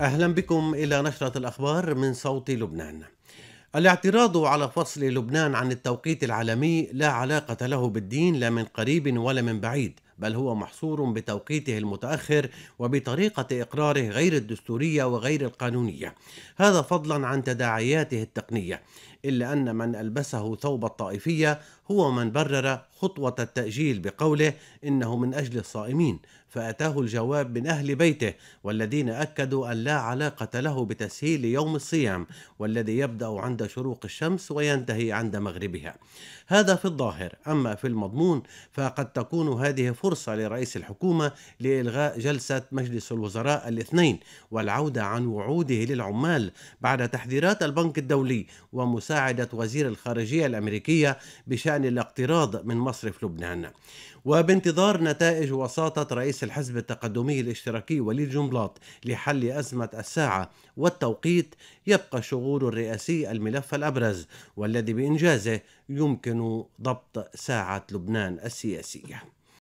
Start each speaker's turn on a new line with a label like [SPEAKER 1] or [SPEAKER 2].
[SPEAKER 1] أهلا بكم إلى نشرة الأخبار من صوت لبنان الاعتراض على فصل لبنان عن التوقيت العالمي لا علاقة له بالدين لا من قريب ولا من بعيد بل هو محصور بتوقيته المتأخر وبطريقة إقراره غير الدستورية وغير القانونية هذا فضلا عن تداعياته التقنية إلا أن من ألبسه ثوب الطائفية هو من برر خطوة التأجيل بقوله إنه من أجل الصائمين فأتاه الجواب من أهل بيته والذين أكدوا أن لا علاقة له بتسهيل يوم الصيام والذي يبدأ عند شروق الشمس وينتهي عند مغربها هذا في الظاهر أما في المضمون فقد تكون هذه فرصة لرئيس الحكومة لإلغاء جلسة مجلس الوزراء الاثنين والعودة عن وعوده للعمال بعد تحذيرات البنك الدولي ومس مساعدة وزير الخارجية الأمريكية بشأن الاقتراض من مصرف لبنان وبانتظار نتائج وساطة رئيس الحزب التقدمي الاشتراكي وليد جنبلاط لحل أزمة الساعة والتوقيت يبقى الشغور الرئاسي الملف الأبرز والذي بإنجازه يمكن ضبط ساعة لبنان السياسية